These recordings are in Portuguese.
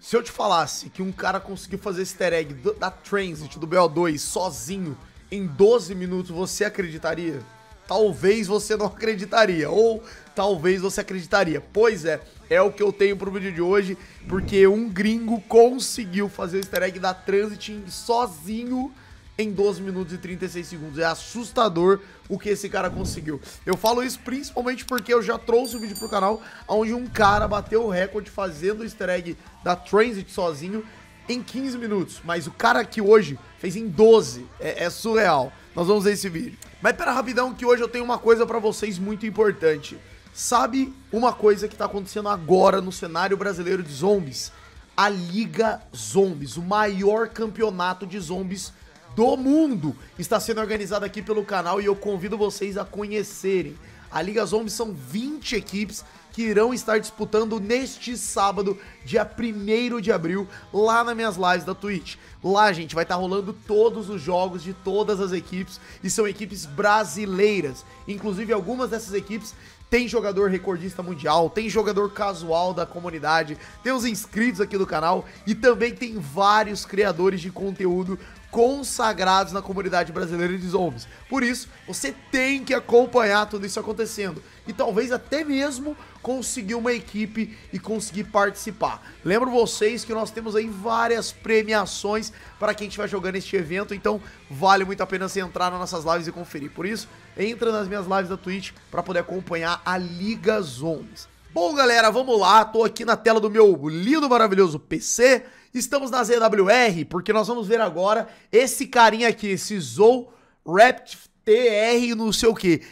Se eu te falasse que um cara conseguiu fazer easter egg da Transit, do BO2, sozinho, em 12 minutos, você acreditaria? Talvez você não acreditaria, ou talvez você acreditaria. Pois é, é o que eu tenho pro vídeo de hoje, porque um gringo conseguiu fazer o easter egg da Transit sozinho em 12 minutos e 36 segundos. É assustador o que esse cara conseguiu. Eu falo isso principalmente porque eu já trouxe um vídeo pro canal onde um cara bateu o recorde fazendo o easter egg da Transit sozinho em 15 minutos. Mas o cara que hoje fez em 12. É, é surreal. Nós vamos ver esse vídeo. Mas pera rapidão que hoje eu tenho uma coisa para vocês muito importante. Sabe uma coisa que tá acontecendo agora no cenário brasileiro de zombies? A Liga Zombies, o maior campeonato de zombies do mundo está sendo organizada aqui pelo canal e eu convido vocês a conhecerem. A Liga Zombie são 20 equipes que irão estar disputando neste sábado, dia 1 de abril, lá nas minhas lives da Twitch. Lá, gente, vai estar tá rolando todos os jogos de todas as equipes e são equipes brasileiras. Inclusive, algumas dessas equipes tem jogador recordista mundial, tem jogador casual da comunidade, tem os inscritos aqui do canal e também tem vários criadores de conteúdo consagrados na comunidade brasileira de zombies. Por isso, você tem que acompanhar tudo isso acontecendo e talvez até mesmo conseguir uma equipe e conseguir participar. Lembro vocês que nós temos aí várias premiações para quem estiver jogando este evento, então vale muito a pena você entrar nas nossas lives e conferir. Por isso, entra nas minhas lives da Twitch para poder acompanhar a Liga Zombies. Bom, galera, vamos lá. Tô aqui na tela do meu lindo, maravilhoso PC Estamos na ZWR porque nós vamos ver agora esse carinha aqui, esse Zou Rapt TR não sei o que.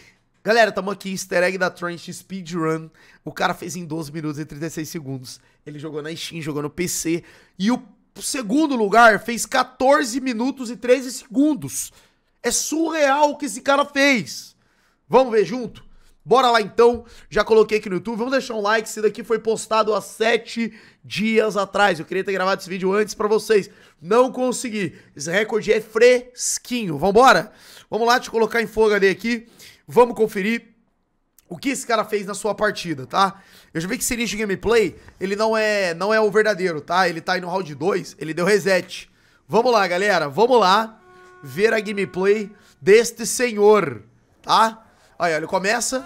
Galera, tamo aqui, easter egg da Trench Speedrun. O cara fez em 12 minutos e 36 segundos. Ele jogou na Steam, jogou no PC. E o segundo lugar fez 14 minutos e 13 segundos. É surreal o que esse cara fez. Vamos ver junto? Bora lá então, já coloquei aqui no YouTube, vamos deixar um like, esse daqui foi postado há 7 dias atrás, eu queria ter gravado esse vídeo antes pra vocês, não consegui, esse recorde é fresquinho, vambora? Vamos lá, te colocar em fogo ali aqui, vamos conferir o que esse cara fez na sua partida, tá? Eu já vi que esse início de gameplay, ele não é, não é o verdadeiro, tá? Ele tá aí no round 2, ele deu reset. Vamos lá, galera, vamos lá ver a gameplay deste senhor, tá? Aí, ele começa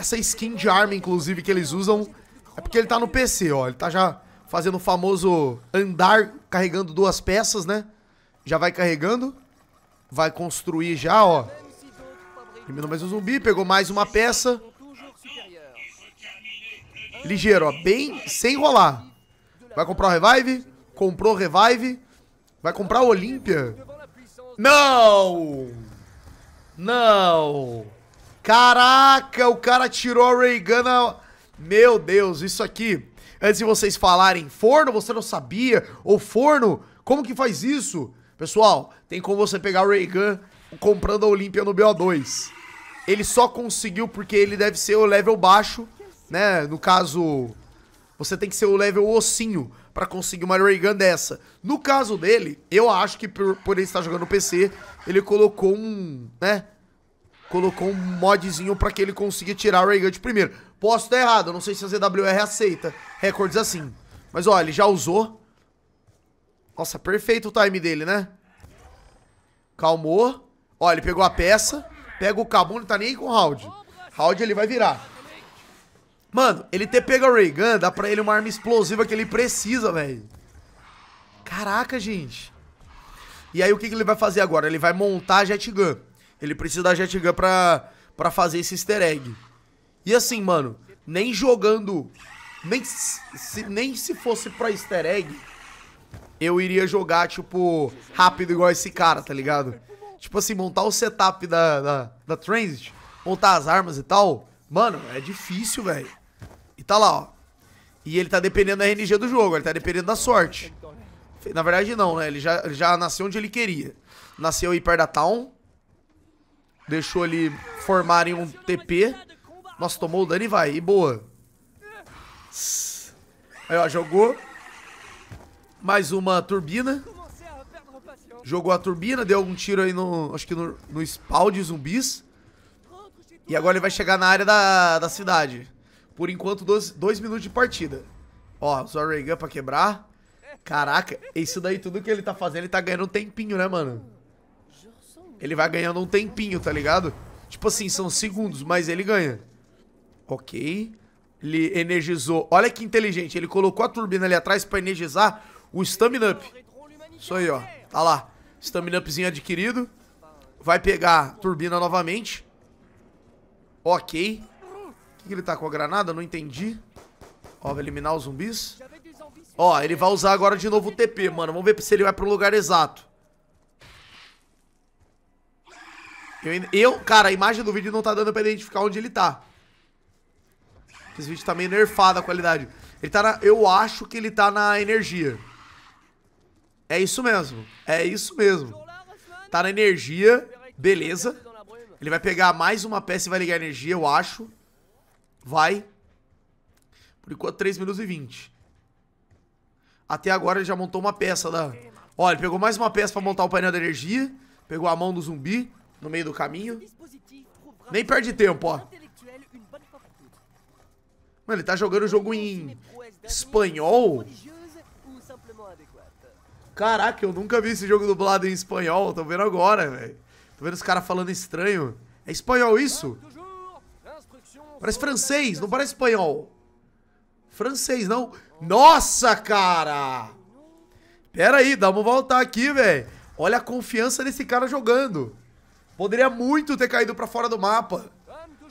essa skin de arma, inclusive, que eles usam é porque ele tá no PC, ó. Ele tá já fazendo o famoso andar carregando duas peças, né? Já vai carregando. Vai construir já, ó. Terminou mais um zumbi, pegou mais uma peça. Ligeiro, ó. Bem sem rolar Vai comprar o Revive. Comprou o Revive. Vai comprar o Olímpia. Não! Não! Caraca, o cara tirou a Raygun. Na... Meu Deus, isso aqui. Antes de vocês falarem forno, você não sabia? Ou forno, como que faz isso? Pessoal, tem como você pegar o Raygun comprando a Olimpia no BO2. Ele só conseguiu porque ele deve ser o level baixo, né? No caso, você tem que ser o level ossinho para conseguir uma Raygun dessa. No caso dele, eu acho que por, por ele estar jogando no PC, ele colocou um, né? colocou um modzinho para que ele consiga tirar o Raygun de primeiro. Posso estar errado, não sei se a ZWR aceita recordes assim. Mas ó, ele já usou. Nossa, perfeito o time dele, né? Calmou. Ó, ele pegou a peça. Pega o Cabum, não tá nem aí com o round. Round ele vai virar. Mano, ele ter pego o Raygun dá pra ele uma arma explosiva que ele precisa, velho. Caraca, gente. E aí o que, que ele vai fazer agora? Ele vai montar a Jet Gun. Ele precisa da Jet Gun pra, pra fazer esse easter egg. E assim, mano, nem jogando. Nem se, nem se fosse pra easter egg, eu iria jogar, tipo, rápido igual esse cara, tá ligado? Tipo assim, montar o setup da, da, da Transit, montar as armas e tal. Mano, é difícil, velho. E tá lá, ó. E ele tá dependendo da RNG do jogo, ele tá dependendo da sorte. Na verdade, não, né? Ele já, já nasceu onde ele queria. Nasceu aí perto da town, Deixou ali formarem um TP. Nossa, tomou o dano e vai. E boa. Aí, ó, jogou. Mais uma turbina. Jogou a turbina, deu algum tiro aí no... Acho que no, no spawn de zumbis. E agora ele vai chegar na área da, da cidade. Por enquanto, dois, dois minutos de partida. Ó, usou a Ray Gun pra quebrar. Caraca, isso daí tudo que ele tá fazendo, ele tá ganhando um tempinho, né, mano? ele vai ganhando um tempinho, tá ligado? Tipo assim, são segundos, mas ele ganha. Ok. Ele energizou. Olha que inteligente. Ele colocou a turbina ali atrás pra energizar o Stamina Up. Isso aí, ó. Tá lá. Stamina Upzinho adquirido. Vai pegar a turbina novamente. Ok. O que, que ele tá com a granada? Não entendi. Ó, vai eliminar os zumbis. Ó, ele vai usar agora de novo o TP, mano. Vamos ver se ele vai pro lugar exato. Eu, eu, cara, a imagem do vídeo não tá dando pra identificar onde ele tá. Esse vídeo tá meio nerfado a qualidade. Ele tá na, eu acho que ele tá na energia. É isso mesmo. É isso mesmo. Tá na energia. Beleza. Ele vai pegar mais uma peça e vai ligar a energia, eu acho. Vai. Por enquanto, 3 minutos e 20. Até agora ele já montou uma peça da... olha ele pegou mais uma peça pra montar o painel da energia. Pegou a mão do zumbi no meio do caminho. Nem perde tempo, ó. Mano, ele tá jogando o jogo em espanhol? Caraca, eu nunca vi esse jogo dublado em espanhol. Tô vendo agora, velho. Tô vendo os caras falando estranho. É espanhol isso? Parece francês, não parece espanhol. Francês, não. Nossa, cara! Pera aí, dá uma voltar aqui, velho. Olha a confiança desse cara jogando. Poderia muito ter caído pra fora do mapa.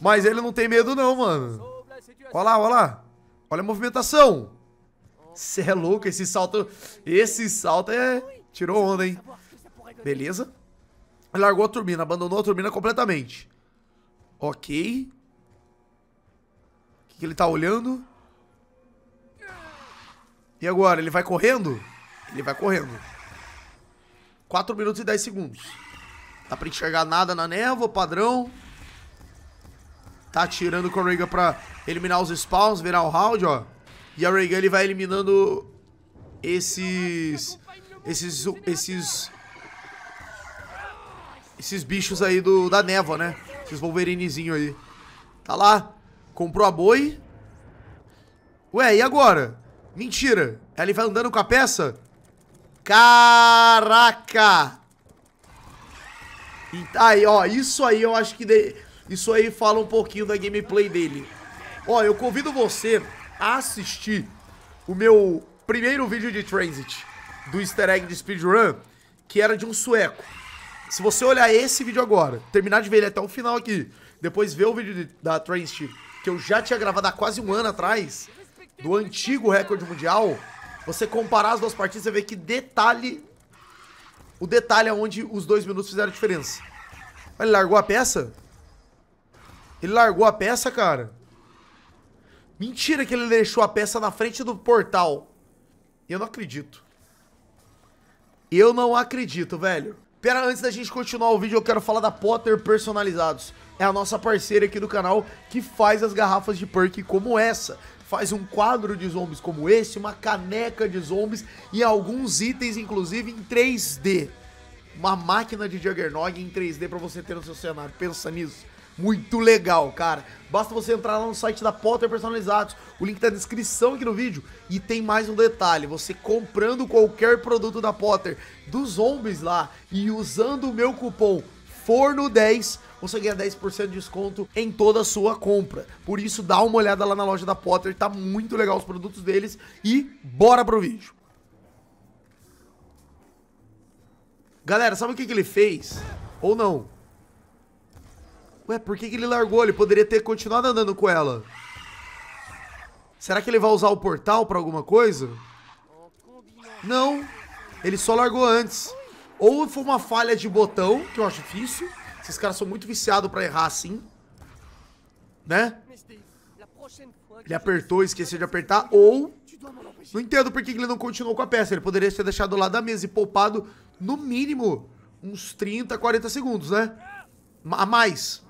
Mas ele não tem medo não, mano. Olha lá, olha lá. Olha a movimentação. Você é louco, esse salto... Esse salto é... Tirou onda, hein? Beleza. Ele largou a turbina, abandonou a turbina completamente. Ok. O que, que ele tá olhando? E agora, ele vai correndo? Ele vai correndo. 4 minutos e 10 segundos. Dá pra enxergar nada na névoa, padrão. Tá atirando com a Raygun pra eliminar os spawns, virar o round, ó. E a Raygun, ele vai eliminando esses... Esses... Esses... Esses bichos aí do, da névoa, né? Esses wolverinezinhos aí. Tá lá. Comprou a boi. Ué, e agora? Mentira. ela vai andando com a peça? Caraca! E aí, ó, isso aí eu acho que... De... Isso aí fala um pouquinho da gameplay dele. Ó, eu convido você a assistir o meu primeiro vídeo de Transit do easter egg de speedrun, que era de um sueco. Se você olhar esse vídeo agora, terminar de ver ele até o final aqui, depois ver o vídeo de, da Transit, que eu já tinha gravado há quase um ano atrás, do antigo recorde mundial, você comparar as duas partidas, você vê que detalhe o detalhe é onde os dois minutos fizeram diferença. Ele largou a peça? Ele largou a peça, cara. Mentira que ele deixou a peça na frente do portal. Eu não acredito. Eu não acredito, velho. Pera, antes da gente continuar o vídeo, eu quero falar da Potter Personalizados. É a nossa parceira aqui do canal que faz as garrafas de perk como essa faz um quadro de zombies como esse, uma caneca de zombies e alguns itens, inclusive em 3D. Uma máquina de Juggernaut em 3D para você ter no seu cenário. Pensa nisso. Muito legal, cara. Basta você entrar lá no site da Potter Personalizados. O link tá na descrição aqui no vídeo. E tem mais um detalhe: você comprando qualquer produto da Potter dos zombies lá e usando o meu cupom Forno no 10, você ganha 10% de desconto em toda a sua compra. Por isso, dá uma olhada lá na loja da Potter, tá muito legal os produtos deles e bora pro vídeo. Galera, sabe o que, que ele fez? Ou não? Ué, por que, que ele largou? Ele poderia ter continuado andando com ela. Será que ele vai usar o portal pra alguma coisa? Não, ele só largou antes. Ou foi uma falha de botão, que eu acho difícil. Esses caras são muito viciados pra errar assim. Né? Ele apertou, esqueceu de apertar. Ou... Não entendo por que ele não continuou com a peça. Ele poderia ter deixado lá da mesa e poupado, no mínimo, uns 30, 40 segundos, né? A mais.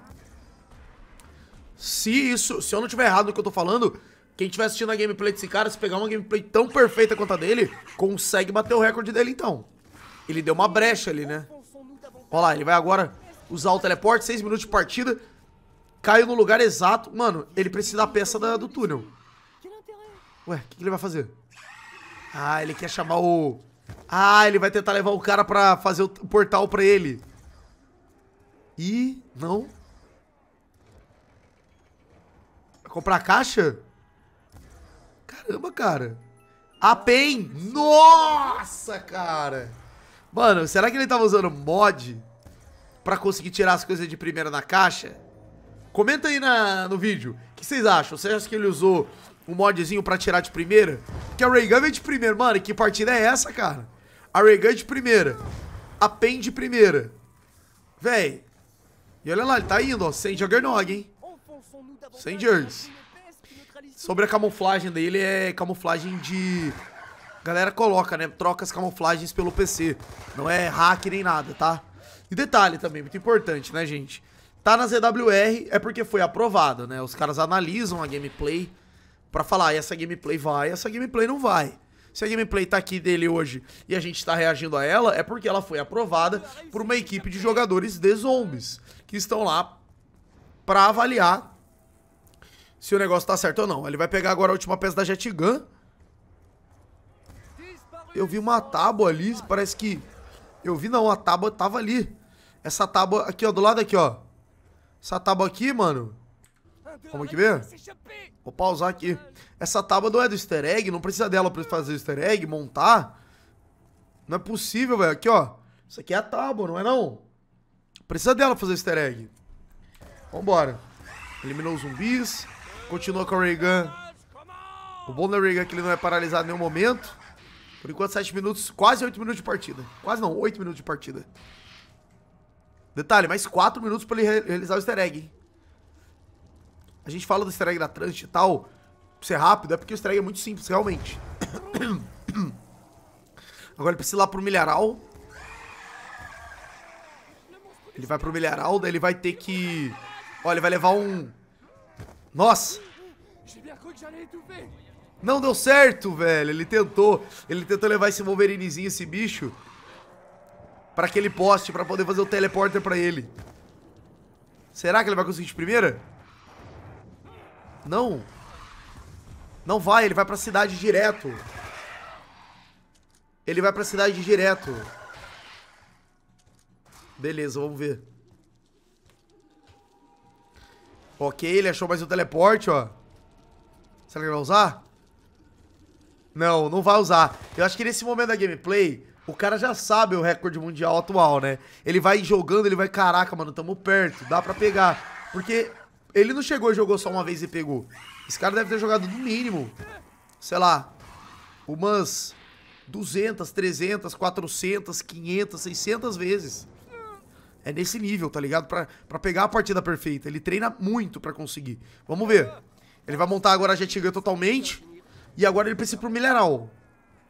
Se isso... Se eu não tiver errado no que eu tô falando... Quem estiver assistindo a gameplay desse cara, se pegar uma gameplay tão perfeita quanto a dele, consegue bater o recorde dele então. Ele deu uma brecha ali, né? Olha lá, ele vai agora usar o teleporte. Seis minutos de partida. Caiu no lugar exato. Mano, ele precisa da peça da, do túnel. Ué, o que, que ele vai fazer? Ah, ele quer chamar o... Ah, ele vai tentar levar o cara pra fazer o portal pra ele. Ih, não. Vai comprar a caixa? Caramba, cara. A PEN! Nossa, cara! Mano, será que ele tava usando mod pra conseguir tirar as coisas de primeira na caixa? Comenta aí na, no vídeo. O que vocês acham? Você acha que ele usou um modzinho pra tirar de primeira? Porque a Raygun veio de primeira. Mano, que partida é essa, cara? A Raygun é de primeira. A Pen de primeira. Véi. E olha lá, ele tá indo, ó. Sem Juggernog, hein? Sem Jurgs. Sobre a camuflagem dele, é camuflagem de galera coloca, né? Troca as camuflagens pelo PC. Não é hack nem nada, tá? E detalhe também, muito importante, né, gente? Tá na ZWR é porque foi aprovada, né? Os caras analisam a gameplay para falar, essa gameplay vai, essa gameplay não vai. Se a gameplay tá aqui dele hoje e a gente tá reagindo a ela, é porque ela foi aprovada por uma equipe de jogadores de zombies, que estão lá pra avaliar se o negócio tá certo ou não. Ele vai pegar agora a última peça da Jet Gun, eu vi uma tábua ali, parece que. Eu vi não, a tábua tava ali. Essa tábua aqui, ó, do lado aqui, ó. Essa tábua aqui, mano. Como que vê? Vou pausar aqui. Essa tábua não é do easter egg, não precisa dela pra fazer o easter egg, montar. Não é possível, velho. Aqui, ó. Isso aqui é a tábua, não é não? Precisa dela pra fazer easter egg. Vambora. Eliminou os zumbis. Continua com a Ray Gun. O bom da Ray Gun é que ele não é paralisado em nenhum momento. Por enquanto, 7 minutos, quase 8 minutos de partida. Quase não, 8 minutos de partida. Detalhe, mais 4 minutos pra ele realizar o easter egg, hein? A gente fala do easter egg da Transit e tal, pra ser rápido, é porque o easter egg é muito simples, realmente. Agora ele precisa ir lá pro milharal. Ele vai pro milharal, daí ele vai ter que... Olha, ele vai levar um... Nossa! Não deu certo, velho. Ele tentou. Ele tentou levar esse Wolverinezinho, esse bicho, pra aquele poste, pra poder fazer o teleporter pra ele. Será que ele vai conseguir de primeira? Não. Não vai, ele vai pra cidade direto. Ele vai pra cidade direto. Beleza, vamos ver. Ok, ele achou mais um teleporte, ó. Será que ele vai usar? Não, não vai usar. Eu acho que nesse momento da gameplay, o cara já sabe o recorde mundial atual, né? Ele vai jogando, ele vai, caraca, mano, tamo perto, dá pra pegar. Porque ele não chegou e jogou só uma vez e pegou. Esse cara deve ter jogado no mínimo, sei lá, umas 200, 300, 400, 500, 600 vezes. É nesse nível, tá ligado? Pra, pra pegar a partida perfeita. Ele treina muito pra conseguir. Vamos ver. Ele vai montar agora a jet totalmente. E agora ele precisa ir pro mineral.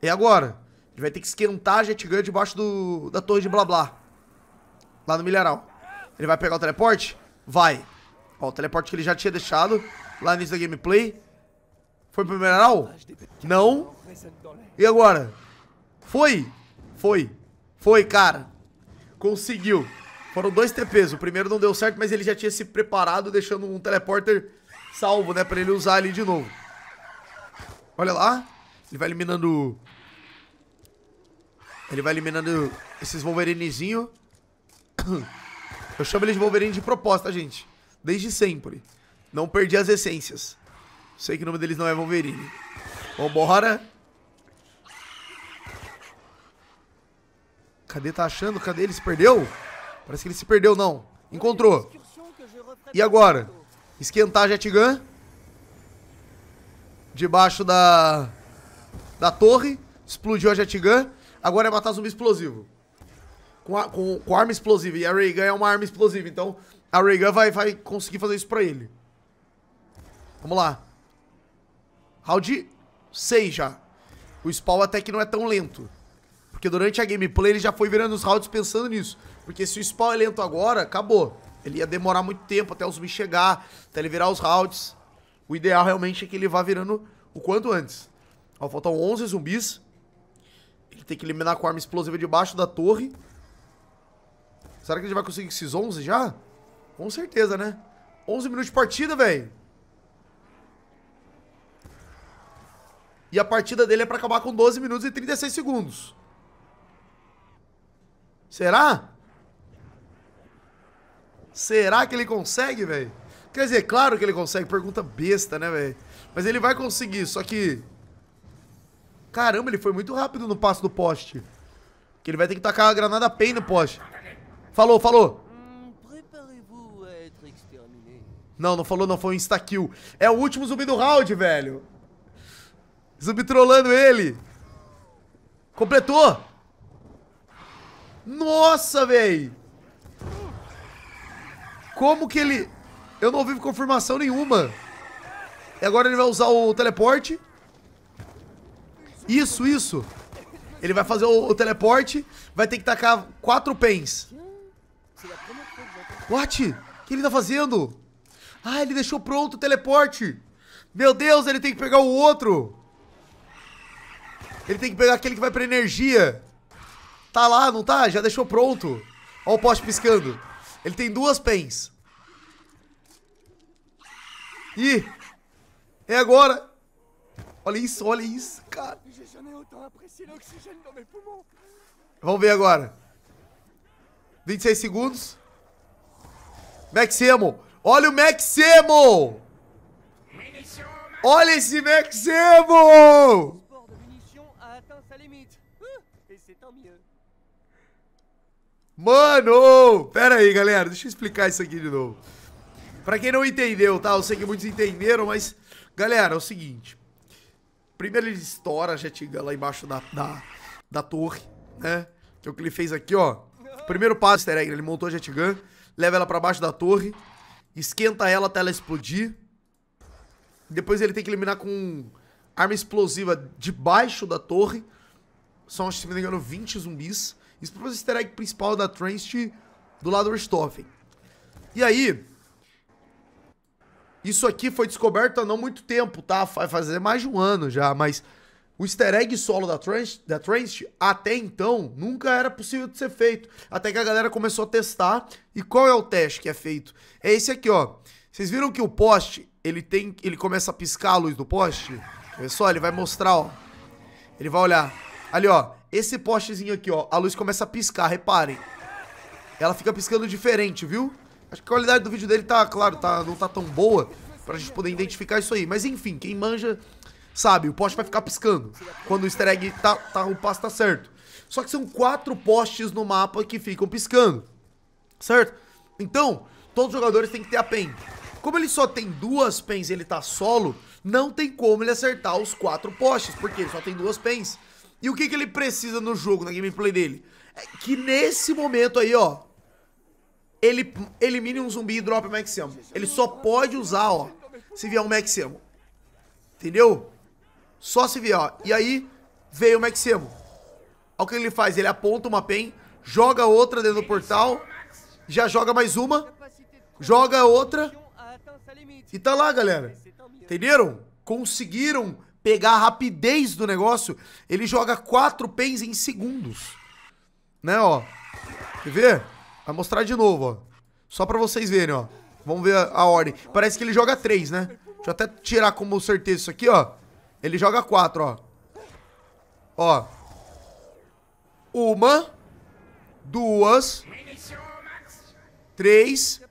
E agora. Ele vai ter que esquentar a jet gun debaixo do, da torre de blá blá. Lá no mineral. Ele vai pegar o teleporte? Vai. Ó, o teleporte que ele já tinha deixado lá no início da gameplay. Foi pro mineral? Não. E agora? Foi. Foi. Foi, cara. Conseguiu. Foram dois TPs. O primeiro não deu certo, mas ele já tinha se preparado, deixando um teleporter salvo, né? Pra ele usar ali de novo. Olha lá. Ele vai eliminando... Ele vai eliminando esses Wolverinezinhos. Eu chamo eles de Wolverine de proposta, gente? Desde sempre. Não perdi as essências. Sei que o nome deles não é Wolverine. Vambora. Cadê? Tá achando? Cadê? Ele se perdeu? Parece que ele se perdeu, não. Encontrou. E agora? Esquentar a Gun debaixo da da torre, explodiu a jetgun, agora é matar zumbi explosivo. Com, a, com, com arma explosiva, e a Raygun é uma arma explosiva, então a Raygun vai, vai conseguir fazer isso pra ele. Vamos lá. Round 6 já. O spawn até que não é tão lento. Porque durante a gameplay ele já foi virando os rounds pensando nisso. Porque se o spawn é lento agora, acabou. Ele ia demorar muito tempo até o zumbi chegar, até ele virar os rounds. O ideal realmente é que ele vá virando o quanto antes. Ó, faltam 11 zumbis. Ele tem que eliminar com a arma explosiva debaixo da torre. Será que ele vai conseguir esses 11 já? Com certeza, né? 11 minutos de partida, velho. E a partida dele é pra acabar com 12 minutos e 36 segundos. Será? Será que ele consegue, velho? Quer dizer, claro que ele consegue. Pergunta besta, né, velho? Mas ele vai conseguir, só que... Caramba, ele foi muito rápido no passo do poste. Que ele vai ter que tacar a granada PEN no poste. Falou, falou. Não, não falou não, foi um insta-kill. É o último zumbi do round, velho. Zumbi trollando ele. Completou. Nossa, velho. Como que ele... Eu não vivo confirmação nenhuma. E agora ele vai usar o teleporte. Isso, isso. Ele vai fazer o, o teleporte. Vai ter que tacar quatro pens. What? O que ele tá fazendo? Ah, ele deixou pronto o teleporte. Meu Deus, ele tem que pegar o outro. Ele tem que pegar aquele que vai pra energia. Tá lá, não tá? Já deixou pronto. Ó o poste piscando. Ele tem duas pens. E É agora! Olha isso, olha isso, cara. Vamos ver agora. 26 segundos. Maximo, Olha o Maximo. Olha esse Maximo. Mano! Pera aí, galera. Deixa eu explicar isso aqui de novo. Pra quem não entendeu, tá? Eu sei que muitos entenderam, mas... Galera, é o seguinte. Primeiro ele estoura a Jetiga lá embaixo da, da, da torre, né? Que é o que ele fez aqui, ó. Primeiro passo, easter egg, ele montou a Jetgun, leva ela pra baixo da torre, esquenta ela até ela explodir. Depois ele tem que eliminar com arma explosiva debaixo da torre. São, se não me engano, 20 zumbis. Isso foi o easter egg principal da Trench do lado do Stoffen. E aí, isso aqui foi descoberto há não muito tempo, tá? Vai fazer mais de um ano já, mas o easter egg solo da Trench, da Trench, até então, nunca era possível de ser feito. Até que a galera começou a testar. E qual é o teste que é feito? É esse aqui, ó. Vocês viram que o poste, ele tem. Ele começa a piscar a luz do poste? Olha só, ele vai mostrar, ó. Ele vai olhar. Ali, ó. Esse postezinho aqui, ó. A luz começa a piscar, reparem. Ela fica piscando diferente, viu? Acho que a qualidade do vídeo dele tá, claro, tá, não tá tão boa pra gente poder identificar isso aí. Mas enfim, quem manja sabe, o poste vai ficar piscando quando o easter egg tá, tá o passo tá certo. Só que são quatro postes no mapa que ficam piscando, certo? Então, todos os jogadores têm que ter a pen. Como ele só tem duas pens e ele tá solo, não tem como ele acertar os quatro postes, porque ele só tem duas pens. E o que, que ele precisa no jogo, na gameplay dele? É que nesse momento aí, ó, ele elimine um zumbi e drop o Maxemo. Ele só pode usar, ó, se vier um Maxemo. Entendeu? Só se vier, ó. E aí, veio o Maxemo. Olha o que ele faz, ele aponta uma pen, joga outra dentro do portal, já joga mais uma, joga outra e tá lá, galera. Entenderam? Conseguiram pegar a rapidez do negócio. Ele joga quatro pens em segundos. Né, ó. Quer ver? Vai mostrar de novo, ó. Só pra vocês verem, ó. Vamos ver a, a ordem. Parece que ele joga 3, né? Deixa eu até tirar como certeza isso aqui, ó. Ele joga 4, ó. Ó. Uma. Duas. Três.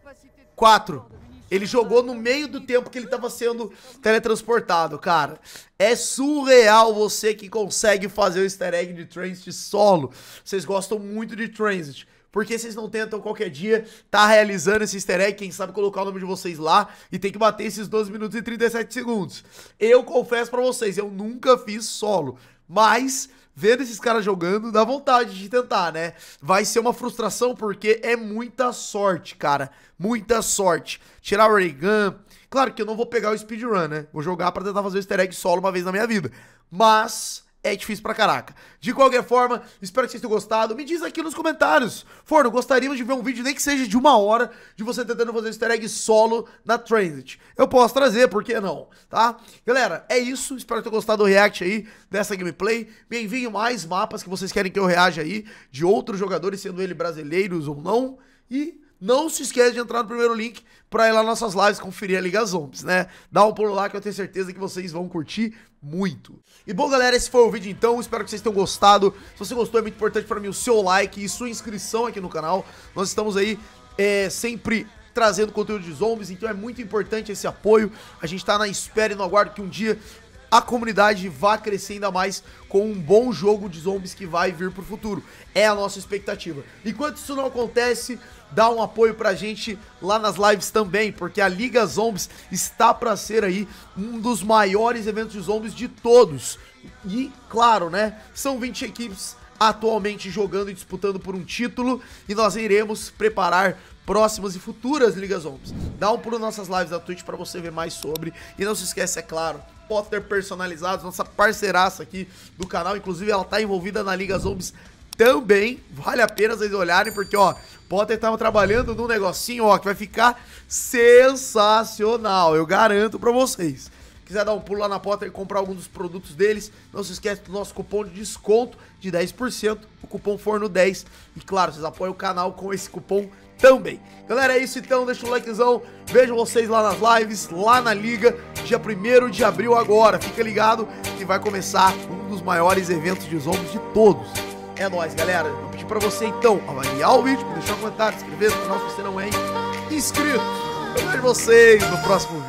Quatro. Ele jogou no meio do tempo que ele tava sendo teletransportado, cara. É surreal você que consegue fazer o easter egg de Transit solo. Vocês gostam muito de Transit. Por que vocês não tentam qualquer dia tá realizando esse easter egg? Quem sabe colocar o nome de vocês lá e tem que bater esses 12 minutos e 37 segundos. Eu confesso para vocês, eu nunca fiz solo. Mas, vendo esses caras jogando, dá vontade de tentar, né? Vai ser uma frustração porque é muita sorte, cara. Muita sorte. Tirar o Reagan. Claro que eu não vou pegar o speedrun, né? Vou jogar para tentar fazer o easter egg solo uma vez na minha vida. Mas é difícil pra caraca. De qualquer forma, espero que vocês tenham gostado. Me diz aqui nos comentários. Forno, gostaríamos de ver um vídeo, nem que seja de uma hora, de você tentando fazer easter egg solo na Transit. Eu posso trazer, por que não? Tá? Galera, é isso. Espero que tenham gostado do react aí, dessa gameplay. Me enviem mais mapas que vocês querem que eu reaja aí, de outros jogadores, sendo ele brasileiros ou não. E não se esquece de entrar no primeiro link para ir lá nas nossas lives conferir a Liga Zombies, né? Dá um pulo lá que eu tenho certeza que vocês vão curtir muito. E bom, galera, esse foi o vídeo então. Espero que vocês tenham gostado. Se você gostou, é muito importante para mim o seu like e sua inscrição aqui no canal. Nós estamos aí é, sempre trazendo conteúdo de zombies, então é muito importante esse apoio. A gente tá na espera e no aguardo que um dia a comunidade vá crescer ainda mais com um bom jogo de zombies que vai vir pro futuro. É a nossa expectativa. Enquanto isso não acontece, dá um apoio pra gente lá nas lives também, porque a Liga Zombies está para ser aí um dos maiores eventos de zombies de todos. E claro, né? São 20 equipes atualmente jogando e disputando por um título e nós iremos preparar próximas e futuras Ligas Zombies. Dá um pulo nas nossas lives da Twitch para você ver mais sobre e não se esquece, é claro, Potter personalizados, nossa parceiraça aqui do canal. Inclusive, ela tá envolvida na Liga Zombies também. Vale a pena vocês olharem, porque, ó, Potter tava trabalhando num negocinho, ó, que vai ficar sensacional. Eu garanto pra vocês. Quiser dar um pulo lá na Potter e comprar algum dos produtos deles, não se esquece do nosso cupom de desconto de 10%, o cupom FORNO10. E claro, vocês apoiam o canal com esse cupom também. Galera, é isso então, deixa o likezão, vejo vocês lá nas lives, lá na Liga, dia 1 de abril agora, fica ligado que vai começar um dos maiores eventos de zombies de todos. É nóis, galera, vou pedir pra você então avaliar o vídeo, deixar um comentário, se inscrever no canal se você não é inscrito. Eu vejo vocês no próximo vídeo.